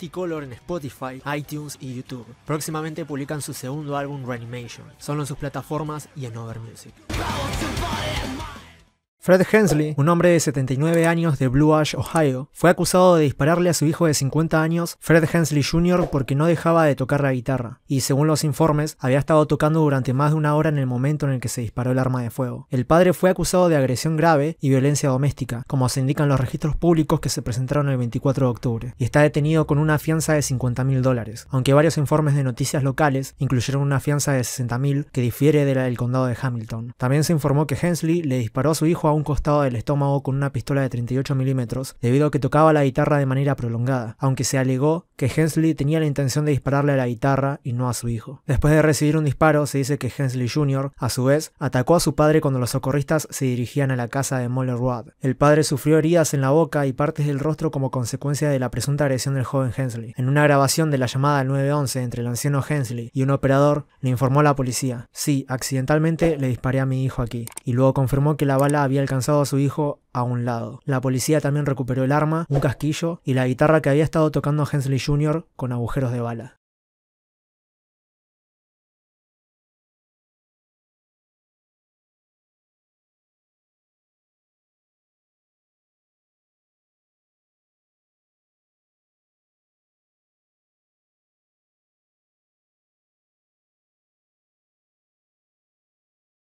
y color en Spotify, iTunes y YouTube. Próximamente publican su segundo álbum Reanimation, solo en sus plataformas y en Over Music. Fred Hensley, un hombre de 79 años de Blue Ash, Ohio, fue acusado de dispararle a su hijo de 50 años, Fred Hensley Jr., porque no dejaba de tocar la guitarra, y según los informes, había estado tocando durante más de una hora en el momento en el que se disparó el arma de fuego. El padre fue acusado de agresión grave y violencia doméstica, como se indican los registros públicos que se presentaron el 24 de octubre, y está detenido con una fianza de 50 mil dólares, aunque varios informes de noticias locales incluyeron una fianza de 60 mil que difiere de la del condado de Hamilton. También se informó que Hensley le disparó a su hijo a un costado del estómago con una pistola de 38 milímetros, debido a que tocaba la guitarra de manera prolongada, aunque se alegó que Hensley tenía la intención de dispararle a la guitarra y no a su hijo. Después de recibir un disparo, se dice que Hensley Jr., a su vez, atacó a su padre cuando los socorristas se dirigían a la casa de Moller Road. El padre sufrió heridas en la boca y partes del rostro como consecuencia de la presunta agresión del joven Hensley. En una grabación de la llamada al 911 entre el anciano Hensley y un operador, le informó a la policía, sí, accidentalmente le disparé a mi hijo aquí, y luego confirmó que la bala había alcanzado a su hijo a un lado. La policía también recuperó el arma, un casquillo y la guitarra que había estado tocando Hensley Jr. con agujeros de bala.